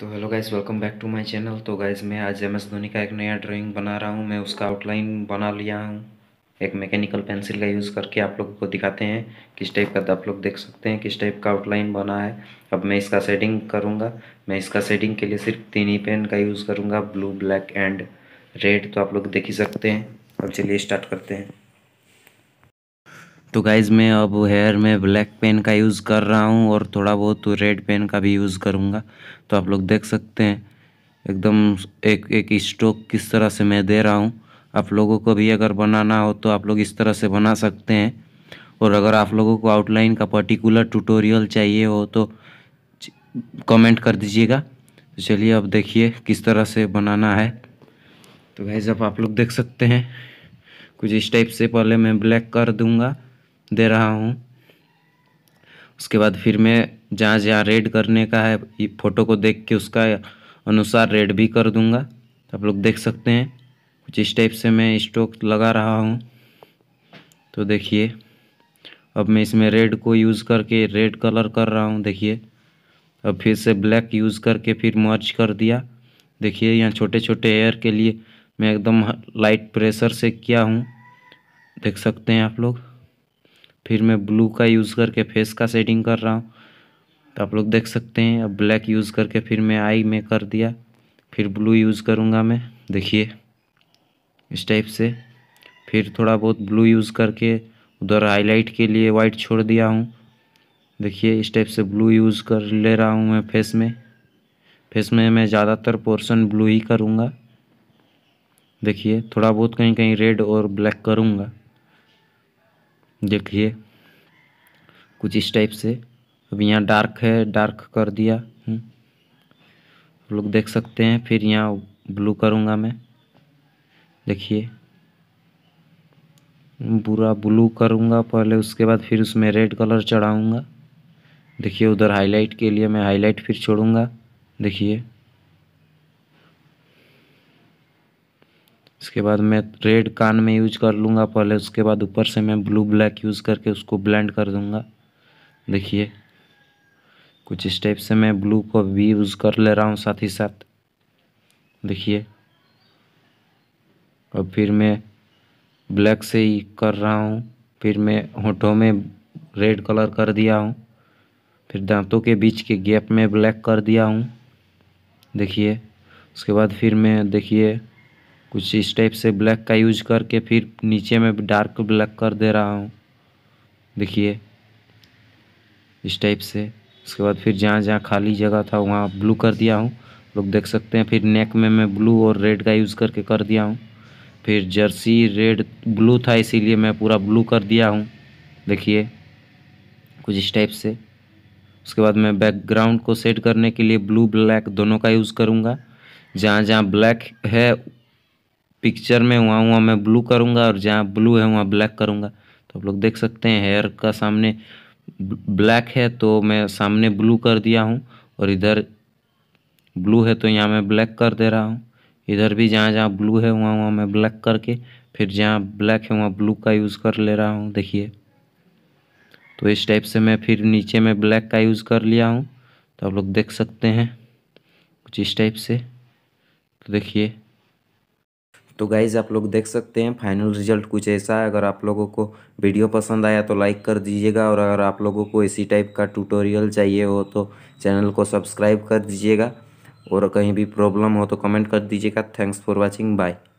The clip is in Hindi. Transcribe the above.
तो hello guys welcome back to my channel तो गाइज़ मैं आज एम एस धोनी का एक नया ड्राइंग बना रहा हूँ मैं उसका आउटलाइन बना लिया हूँ एक मैकेनिकल पेंसिल का यूज़ करके आप लोगों को दिखाते हैं किस टाइप का आप लोग देख सकते हैं किस टाइप का आउटलाइन बना है अब मैं इसका सेडिंग करूँगा मैं इसका सेडिंग के लिए सिर्फ तीन ही पेन का यूज़ करूँगा ब्लू ब्लैक एंड रेड तो आप लोग देख ही सकते हैं अब चलिए स्टार्ट करते हैं तो गाइज़ मैं अब हेयर में ब्लैक पेन का यूज़ कर रहा हूँ और थोड़ा बहुत तो रेड पेन का भी यूज़ करूँगा तो आप लोग देख सकते हैं एकदम एक एक स्ट्रोक किस तरह से मैं दे रहा हूँ आप लोगों को भी अगर बनाना हो तो आप लोग इस तरह से बना सकते हैं और अगर आप लोगों को आउटलाइन का पर्टिकुलर ट्यूटोरियल चाहिए हो तो कमेंट कर दीजिएगा तो चलिए अब देखिए किस तरह से बनाना है तो गाइज़ अब आप लोग देख सकते हैं कुछ इस टाइप से पहले मैं ब्लैक कर दूंगा दे रहा हूँ उसके बाद फिर मैं जहाँ जहाँ रेड करने का है फ़ोटो को देख के उसका अनुसार रेड भी कर दूँगा आप लोग देख सकते हैं कुछ इस टाइप से मैं स्टोक लगा रहा हूँ तो देखिए अब मैं इसमें रेड को यूज़ करके रेड कलर कर रहा हूँ देखिए अब फिर से ब्लैक यूज़ करके फिर मर्च कर दिया देखिए यहाँ छोटे छोटे हेयर के लिए मैं एकदम लाइट प्रेशर से किया हूँ देख सकते हैं आप लोग फिर मैं ब्लू का यूज़ करके फेस का शेडिंग कर रहा हूँ तो आप लोग देख सकते हैं अब ब्लैक यूज़ करके फिर मैं आई में कर दिया फिर ब्लू यूज़ करूँगा मैं देखिए इस टाइप से फिर थोड़ा बहुत ब्लू यूज़ करके उधर हाईलाइट के लिए वाइट छोड़ दिया हूँ देखिए इस टाइप से ब्लू यूज़ कर ले रहा हूँ मैं फेस में फेस में मैं ज़्यादातर पोर्शन ब्लू ही करूँगा देखिए थोड़ा बहुत कहीं कहीं रेड और ब्लैक करूँगा देखिए कुछ इस टाइप से अब यहाँ डार्क है डार्क कर दिया हम्म। लोग देख सकते हैं फिर यहाँ ब्लू करूँगा मैं देखिए पूरा ब्लू करूँगा पहले उसके बाद फिर उसमें रेड कलर चढ़ाऊँगा देखिए उधर हाईलाइट के लिए मैं हाईलाइट फिर छोड़ूंगा देखिए इसके बाद मैं रेड कान में यूज़ कर लूँगा पहले उसके बाद ऊपर से मैं ब्लू ब्लैक यूज़ करके उसको ब्लेंड कर दूँगा देखिए कुछ स्टेप से मैं ब्लू को भी यूज़ कर ले रहा हूँ साथ ही साथ देखिए और फिर मैं ब्लैक से ही कर रहा हूँ फिर मैं होठों में रेड कलर कर दिया हूँ फिर दांतों के बीच के गैप में ब्लैक कर दिया हूँ देखिए उसके बाद फिर मैं देखिए कुछ इस टाइप से ब्लैक का यूज करके फिर नीचे में डार्क ब्लैक कर दे रहा हूँ देखिए इस टाइप से उसके बाद फिर जहाँ जहाँ खाली जगह था वहाँ ब्लू कर दिया हूँ लोग देख सकते हैं फिर नेक में मैं ब्लू और रेड का यूज़ करके कर दिया हूँ फिर जर्सी रेड ब्लू था इसीलिए मैं पूरा ब्लू कर दिया हूँ देखिए कुछ इस टाइप से उसके बाद मैं बैकग्राउंड को सेट करने के लिए ब्लू ब्लैक दोनों का यूज़ करूँगा जहाँ जहाँ ब्लैक है पिक्चर में वहाँ वहाँ मैं ब्लू करूँगा और जहाँ ब्लू है वहाँ ब्लैक करूँगा तो आप लोग देख सकते हैं हेयर का सामने ब्लैक है तो मैं सामने ब्लू कर दिया हूँ और इधर ब्लू है तो यहाँ मैं ब्लैक कर दे रहा हूँ इधर भी जहाँ जहाँ ब्लू है वहाँ वहाँ मैं ब्लैक करके फिर जहाँ ब्लैक है वहाँ ब्लू का यूज़ कर ले रहा हूँ देखिए तो इस टाइप से मैं फिर नीचे में ब्लैक का यूज़ कर लिया हूँ तो आप लोग देख सकते हैं कुछ इस टाइप से तो देखिए तो गाइज आप लोग देख सकते हैं फाइनल रिजल्ट कुछ ऐसा है अगर आप लोगों को वीडियो पसंद आया तो लाइक कर दीजिएगा और अगर आप लोगों को इसी टाइप का ट्यूटोरियल चाहिए हो तो चैनल को सब्सक्राइब कर दीजिएगा और कहीं भी प्रॉब्लम हो तो कमेंट कर दीजिएगा थैंक्स फॉर वॉचिंग बाय